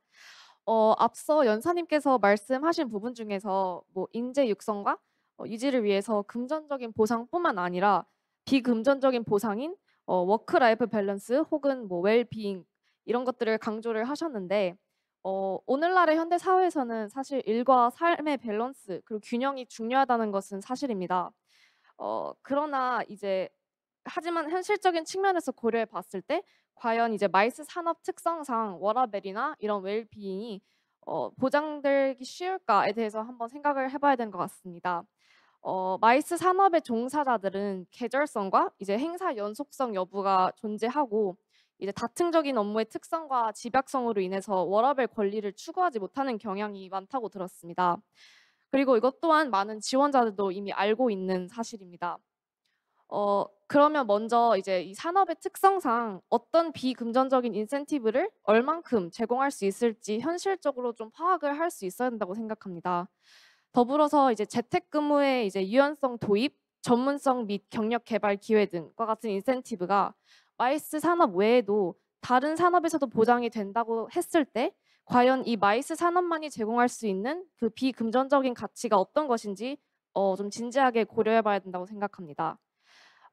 어, 앞서 연사님께서 말씀하신 부분 중에서 뭐 인재 육성과 어, 유지를 위해서 금전적인 보상뿐만 아니라 비금전적인 보상인 어, 워크라이프 밸런스 혹은 뭐 웰비잉 이런 것들을 강조를 하셨는데 어, 오늘날의 현대 사회에서는 사실 일과 삶의 밸런스 그리고 균형이 중요하다는 것은 사실입니다. 어, 그러나 이제 하지만 현실적인 측면에서 고려해 봤을 때 과연 이제 마이스 산업 특성상 워라벨이나 이런 웰비잉이 어, 보장되기 쉬울까에 대해서 한번 생각을 해봐야 되는 것 같습니다. 어, 마이스 산업의 종사자들은 계절성과 이제 행사 연속성 여부가 존재하고 이제 다층적인 업무의 특성과 집약성으로 인해서 워라벨 권리를 추구하지 못하는 경향이 많다고 들었습니다. 그리고 이것 또한 많은 지원자들도 이미 알고 있는 사실입니다. 어, 그러면 먼저 이제 이 산업의 특성상 어떤 비금전적인 인센티브를 얼만큼 제공할 수 있을지 현실적으로 좀 파악을 할 수 있어야 된다고 생각합니다. 더불어서 이제 재택근무의 이제 유연성 도입, 전문성 및 경력 개발 기회 등과 같은 인센티브가 마이스 산업 외에도 다른 산업에서도 보장이 된다고 했을 때 과연 이 마이스 산업만이 제공할 수 있는 그 비금전적인 가치가 어떤 것인지 어, 좀 진지하게 고려해봐야 된다고 생각합니다.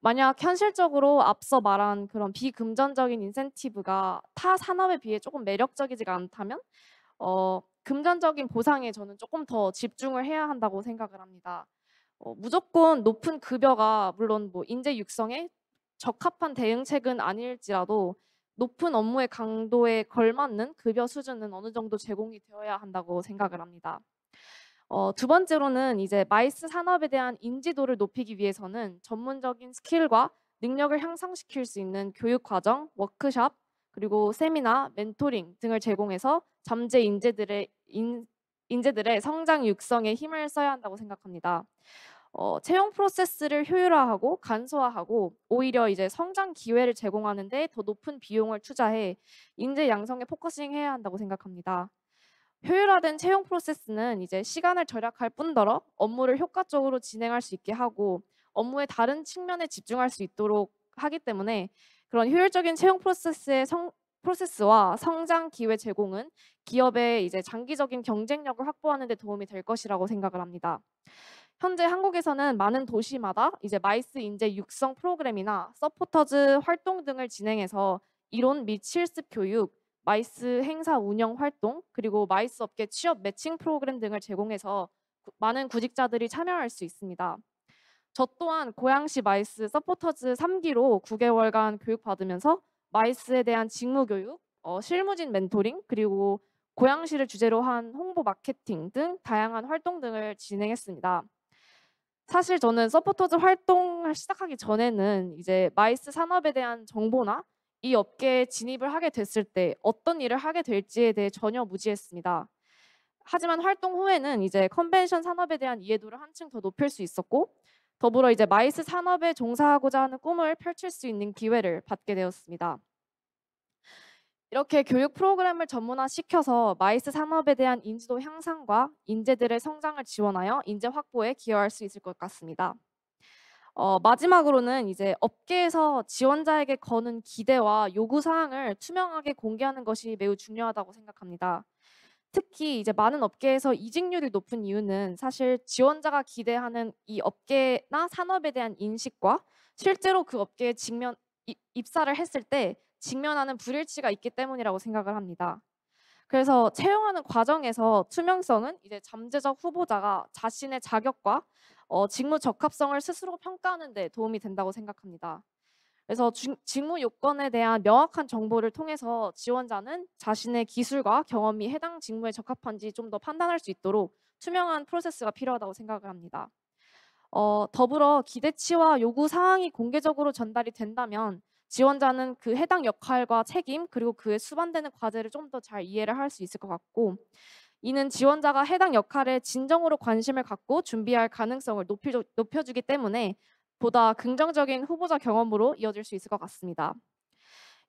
만약 현실적으로 앞서 말한 그런 비금전적인 인센티브가 타 산업에 비해 조금 매력적이지가 않다면 어, 금전적인 보상에 저는 조금 더 집중을 해야 한다고 생각을 합니다. 어, 무조건 높은 급여가 물론 뭐 인재 육성에 적합한 대응책은 아닐지라도 높은 업무의 강도에 걸맞는 급여 수준은 어느 정도 제공이 되어야 한다고 생각을 합니다. 어, 두 번째로는 이제 마이스 산업에 대한 인지도를 높이기 위해서는 전문적인 스킬과 능력을 향상시킬 수 있는 교육 과정, 워크숍, 그리고 세미나, 멘토링 등을 제공해서 잠재 인재들의 인, 인재들의 성장 육성에 힘을 써야 한다고 생각합니다. 어, 채용 프로세스를 효율화하고 간소화하고 오히려 이제 성장 기회를 제공하는데 더 높은 비용을 투자해 인재 양성에 포커싱해야 한다고 생각합니다. 효율화된 채용 프로세스는 이제 시간을 절약할 뿐더러 업무를 효과적으로 진행할 수 있게 하고 업무의 다른 측면에 집중할 수 있도록 하기 때문에 그런 효율적인 채용 프로세스의 성, 프로세스와 성장 기회 제공은 기업의 이제 장기적인 경쟁력을 확보하는 데 도움이 될 것이라고 생각을 합니다. 현재 한국에서는 많은 도시마다 이제 마이스 인재 육성 프로그램이나 서포터즈 활동 등을 진행해서 이론 및 실습 교육, 마이스 행사 운영 활동, 그리고 마이스 업계 취업 매칭 프로그램 등을 제공해서 많은 구직자들이 참여할 수 있습니다. 저 또한 고양시 마이스 서포터즈 3기로 9개월간 교육받으면서 마이스에 대한 직무 교육, 어, 실무진 멘토링, 그리고 고양시를 주제로 한 홍보 마케팅 등 다양한 활동 등을 진행했습니다. 사실 저는 서포터즈 활동을 시작하기 전에는 이제 마이스 산업에 대한 정보나 이 업계에 진입을 하게 됐을 때 어떤 일을 하게 될지에 대해 전혀 무지했습니다. 하지만 활동 후에는 이제 컨벤션 산업에 대한 이해도를 한층 더 높일 수 있었고 더불어 이제 마이스 산업에 종사하고자 하는 꿈을 펼칠 수 있는 기회를 받게 되었습니다. 이렇게 교육 프로그램을 전문화시켜서 마이스 산업에 대한 인지도 향상과 인재들의 성장을 지원하여 인재 확보에 기여할 수 있을 것 같습니다. 어, 마지막으로는 이제 업계에서 지원자에게 거는 기대와 요구 사항을 투명하게 공개하는 것이 매우 중요하다고 생각합니다. 특히 이제 많은 업계에서 이직률이 높은 이유는 사실 지원자가 기대하는 이 업계나 산업에 대한 인식과 실제로 그 업계에 직면 입사를 했을 때 직면하는 불일치가 있기 때문이라고 생각을 합니다. 그래서 채용하는 과정에서 투명성은 이제 잠재적 후보자가 자신의 자격과 어, 직무 적합성을 스스로 평가하는 데 도움이 된다고 생각합니다. 그래서 직무 요건에 대한 명확한 정보를 통해서 지원자는 자신의 기술과 경험이 해당 직무에 적합한지 좀 더 판단할 수 있도록 투명한 프로세스가 필요하다고 생각을 합니다. 어, 더불어 기대치와 요구 사항이 공개적으로 전달이 된다면 지원자는 그 해당 역할과 책임 그리고 그에 수반되는 과제를 좀 더 잘 이해를 할 수 있을 것 같고 이는 지원자가 해당 역할에 진정으로 관심을 갖고 준비할 가능성을 높여, 높여주기 때문에 보다 긍정적인 후보자 경험으로 이어질 수 있을 것 같습니다.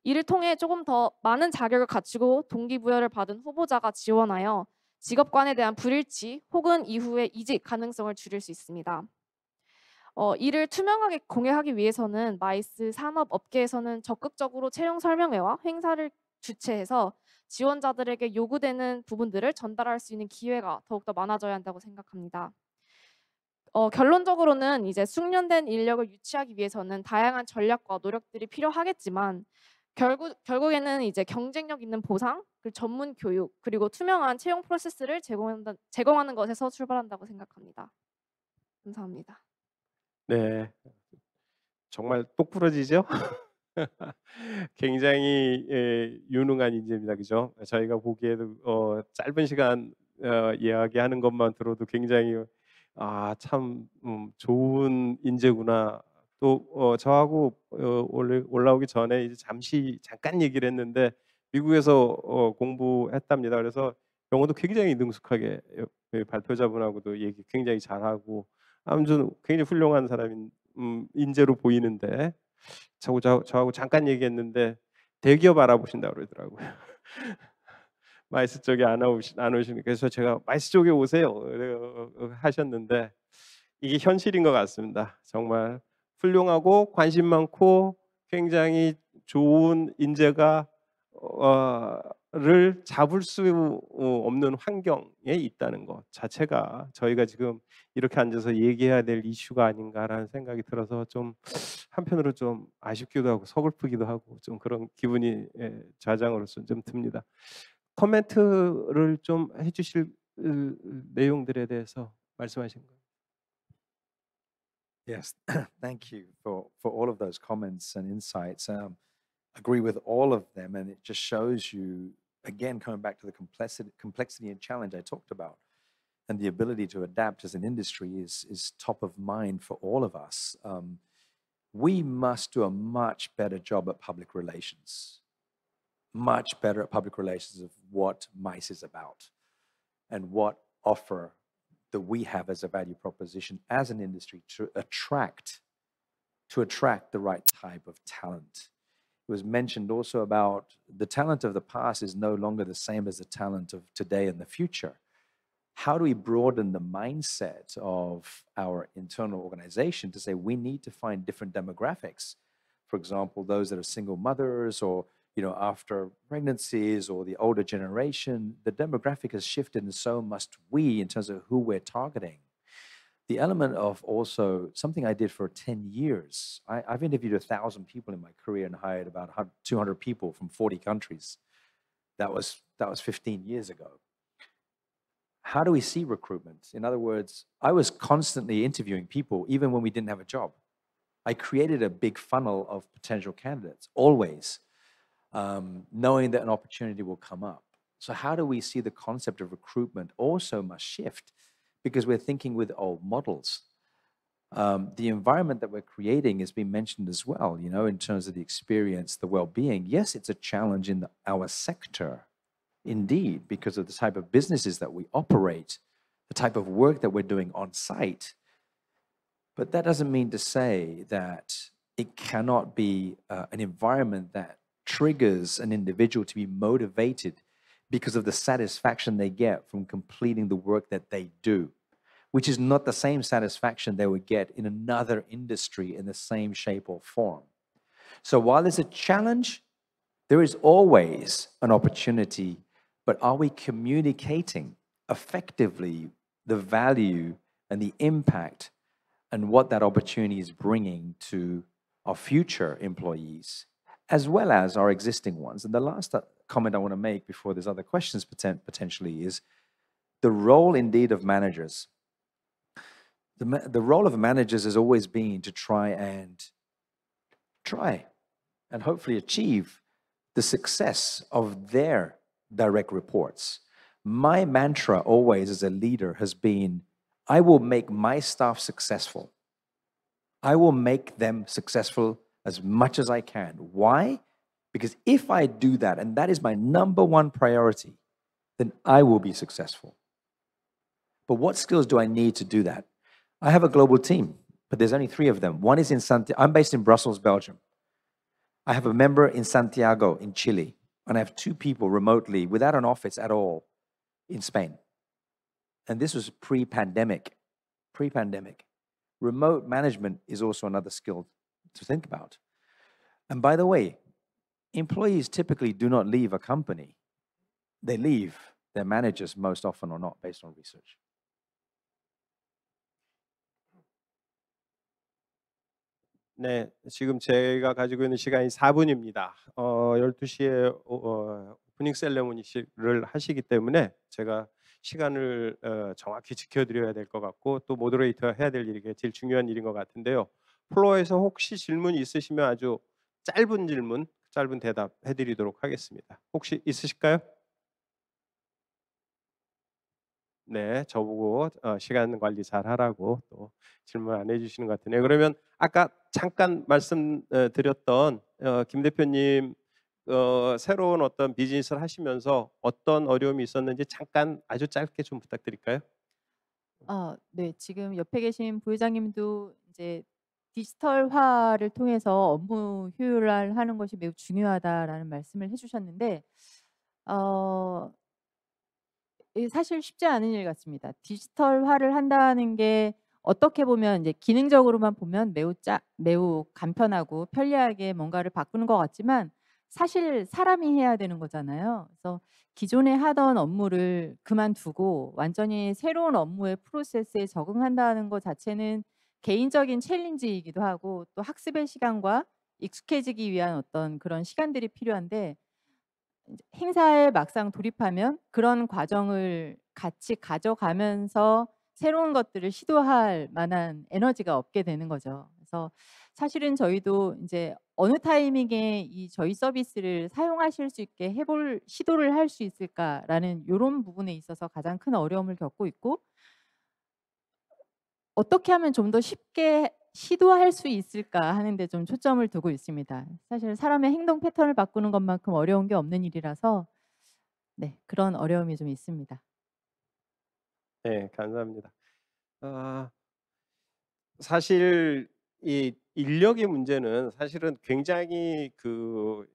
이를 통해 조금 더 많은 자격을 갖추고 동기부여를 받은 후보자가 지원하여 직업관에 대한 불일치 혹은 이후의 이직 가능성을 줄일 수 있습니다. 어, 이를 투명하게 공개하기 위해서는 마이스 산업업계에서는 적극적으로 채용 설명회와 행사를 주최해서 지원자들에게 요구되는 부분들을 전달할 수 있는 기회가 더욱더 많아져야 한다고 생각합니다. 어, 결론적으로는 이제 숙련된 인력을 유치하기 위해서는 다양한 전략과 노력들이 필요하겠지만 결국 결국에는 이제 경쟁력 있는 보상, 그리고 전문 교육, 그리고 투명한 채용 프로세스를 제공한 제공하는 것에서 출발한다고 생각합니다. 감사합니다. 네, 정말 똑부러지죠? (laughs) 굉장히 예, 유능한 인재입니다, 그죠? 저희가 보기에도 어, 짧은 시간 어, 이야기하는 것만 들어도 굉장히 아, 참 음, 좋은 인재구나. 또 어, 저하고 어, 올라오기 전에 이제 잠시 잠깐 얘기를 했는데 미국에서 어, 공부했답니다. 그래서 영어도 굉장히 능숙하게 어, 예, 발표자분하고도 얘기 굉장히 잘하고 아무튼 굉장히 훌륭한 사람인 음, 인재로 보이는데 저하고, 저하고 잠깐 얘기했는데 대기업 알아보신다 그러더라고요. (laughs) 마이스 쪽에 안, 오시, 안 오시니까 그래서 제가 마이스 쪽에 오세요 어, 어, 하셨는데 이게 현실인 것 같습니다. 정말 훌륭하고 관심 많고 굉장히 좋은 인재가 어, 를 잡을 수 없는 환경에 있다는 것 자체가 저희가 지금 이렇게 앉아서 얘기해야 될 이슈가 아닌가라는 생각이 들어서 좀 한편으로 좀 아쉽기도 하고 서글프기도 하고 좀 그런 기분이 예, 좌장으로서 좀 듭니다. 커멘트를 좀 해주실 내용들에 대해서 말씀하신 거예요. Yes, (clears throat) thank you for for all of those comments and insights. Um, agree with all of them, and it just shows you again coming back to the complexity, complexity and challenge I talked about, and the ability to adapt as an industry is is top of mind for all of us. Um, we must do a much better job at public relations much better at public relations of what MICE is about and what offer that we have as a value proposition as an industry to attract to attract the right type of talent. It was mentioned also about the talent of the past is no longer the same as the talent of today and the future. How do we broaden the mindset of our internal organization to say we need to find different demographics? For example, those that are single mothers or you know, after pregnancies or the older generation, the demographic has shifted, and so must we in terms of who we're targeting. The element of also something I did for 10 years, I, have interviewed 1,000 people in my career and hired about 200 people from 40 countries. That was, that was 15 years ago. How do we see recruitment? In other words, I was constantly interviewing people even when we didn't have a job. I created a big funnel of potential candidates, always um, knowing that an opportunity will come up. So, how do we see the concept of recruitment also must shift because we're thinking with old models? Um, the environment that we're creating has been mentioned as well, you know, in terms of the experience, the well being. Yes, it's a challenge in the, our sector, indeed, because of the type of businesses that we operate, the type of work that we're doing on site. But that doesn't mean to say that it cannot be uh, an environment that triggers an individual to be motivated because of the satisfaction they get from completing the work that they do, which is not the same satisfaction they would get in another industry in the same shape or form. So while there's a challenge, there is always an opportunity, but are we communicating effectively the value and the impact and what that opportunity is bringing to our future employees as well as our existing ones. And the last uh, comment I want to make before there's other questions potentially is the role indeed of managers. The, the role of managers has always been to try and try and hopefully achieve the success of their direct reports. My mantra always as a leader has been I will make my staff successful. I will make them successful as much as I can. Why? Because if I do that, and that is my number one priority, then I will be successful. But what skills do I need to do that? I have a global team, but there's only three of them. One is in Santiago, I'm based in Brussels, Belgium. I have a member in Santiago, in Chile, and I have two people remotely without an office at all in Spain. And this was pre pandemic. Pre pandemic. Remote management is also another skill to think about. And by the way, employees typically do not leave a company, they leave their managers most often or not, based on research. 네, 지금 제가 가지고 있는 시간이 4분입니다. 어, 12시에 오프닝 셀레모니를 하시기 때문에 제가 시간을 어, 정확히 지켜드려야 될 것 같고 또 모더레이터 해야 될 일이 제일 중요한 일인 것 같은데요. 플로어에서 혹시 질문 있으시면 아주 짧은 질문, 짧은 대답 해드리도록 하겠습니다. 혹시 있으실까요? 네, 저보고 어, 시간 관리 잘 하라고 또 질문 안 해주시는 것같은데 그러면 아까 잠깐 말씀드렸던 어, 어, 김 대표님 새로운 어떤 비즈니스를 하시면서 어떤 어려움이 있었는지 잠깐 아주 짧게 좀 부탁드릴까요? 아, 네, 지금 옆에 계신 부회장님도 이제 디지털화를 통해서 업무 효율화하는 것이 매우 중요하다라는 말씀을 해주셨는데 어, 사실 쉽지 않은 일 같습니다. 디지털화를 한다는 게 어떻게 보면 이제 기능적으로만 보면 매우 짜, 매우 간편하고 편리하게 뭔가를 바꾸는 것 같지만 사실 사람이 해야 되는 거잖아요. 그래서 기존에 하던 업무를 그만두고 완전히 새로운 업무의 프로세스에 적응한다는 것 자체는 개인적인 챌린지이기도 하고 또 학습의 시간과 익숙해지기 위한 어떤 그런 시간들이 필요한데 행사에 막상 돌입하면 그런 과정을 같이 가져가면서 새로운 것들을 시도할 만한 에너지가 없게 되는 거죠. 그래서 사실은 저희도 이제 어느 타이밍에 이 저희 서비스를 사용하실 수 있게 해볼 시도를 할 수 있을까라는 이런 부분에 있어서 가장 큰 어려움을 겪고 있고 어떻게 하면 좀 더 쉽게 시도할 수 있을까 하는데 좀 초점을 두고 있습니다. 사실 사람의 행동 패턴을 바꾸는 것만큼 어려운 게 없는 일이라서 네 그런 어려움이 좀 있습니다. 네 감사합니다. 아, 사실 이 인력의 문제는 사실은 굉장히 그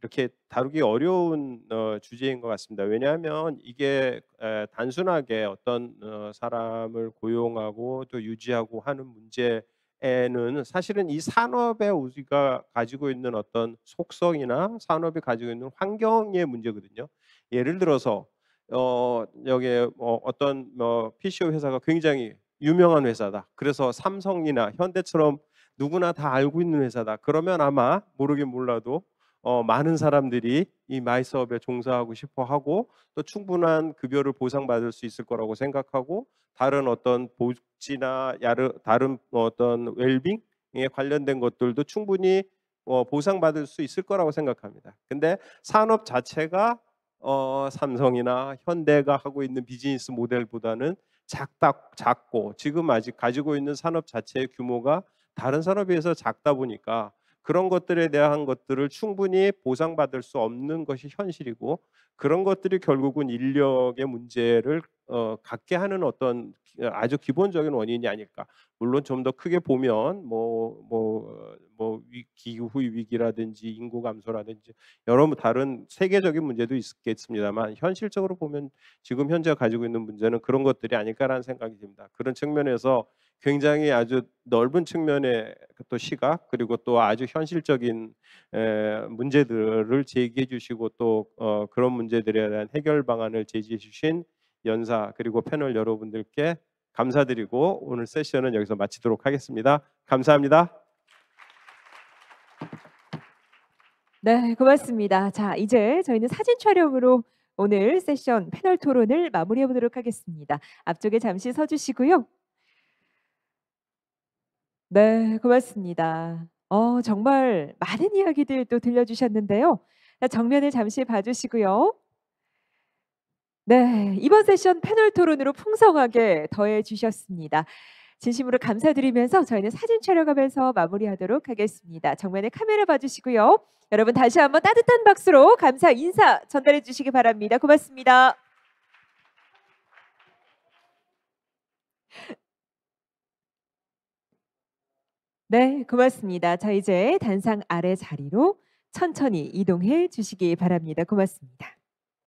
이렇게 다루기 어려운 어, 주제인 것 같습니다. 왜냐하면 이게 에, 단순하게 어떤 어, 사람을 고용하고 또 유지하고 하는 문제에는 사실은 이산업의 우리가 가지고 있는 어떤 속성이나 산업이 가지고 있는 환경의 문제거든요. 예를 들어서 어, 여기 뭐 어떤 뭐 PCO 회사가 굉장히 유명한 회사다. 그래서 삼성이나 현대처럼 누구나 다 알고 있는 회사다. 그러면 아마 모르긴 몰라도 어, 많은 사람들이 이 마이 사업에 종사하고 싶어 하고 또 충분한 급여를 보상받을 수 있을 거라고 생각하고 다른 어떤 복지나 야르, 다른 뭐 어떤 웰빙에 관련된 것들도 충분히 어, 보상받을 수 있을 거라고 생각합니다. 근데 산업 자체가 어, 삼성이나 현대가 하고 있는 비즈니스 모델보다는 작다, 작고 지금 아직 가지고 있는 산업 자체의 규모가 다른 산업에 비해서 작다 보니까 그런 것들에 대한 것들을 충분히 보상받을 수 없는 것이 현실이고 그런 것들이 결국은 인력의 문제를 어, 갖게 하는 어떤 아주 기본적인 원인이 아닐까. 물론 좀 더 크게 보면 뭐 뭐 뭐 기후 위기라든지 인구 감소라든지 여러 다른 세계적인 문제도 있겠습니다만 현실적으로 보면 지금 현재 가지고 있는 문제는 그런 것들이 아닐까라는 생각이 듭니다. 그런 측면에서 굉장히 아주 넓은 측면의 또 시각 그리고 또 아주 현실적인 문제들을 제기해 주시고 또 어, 그런 문제들에 대한 해결 방안을 제시해 주신 연사 그리고 패널 여러분들께 감사드리고 오늘 세션은 여기서 마치도록 하겠습니다. 감사합니다. 네, 고맙습니다. 자, 이제 저희는 사진 촬영으로 오늘 세션 패널 토론을 마무리해 보도록 하겠습니다. 앞쪽에 잠시 서 주시고요. 네, 고맙습니다. 어, 정말 많은 이야기들 또 들려주셨는데요. 정면을 잠시 봐주시고요. 네, 이번 세션 패널 토론으로 풍성하게 더해 주셨습니다. 진심으로 감사드리면서 저희는 사진 촬영하면서 마무리하도록 하겠습니다. 정면에 카메라 봐주시고요. 여러분 다시 한번 따뜻한 박수로 감사 인사 전달해 주시기 바랍니다. 고맙습니다. 네, 고맙습니다. 자, 이제 단상 아래 자리로 천천히 이동해 주시기 바랍니다. 고맙습니다.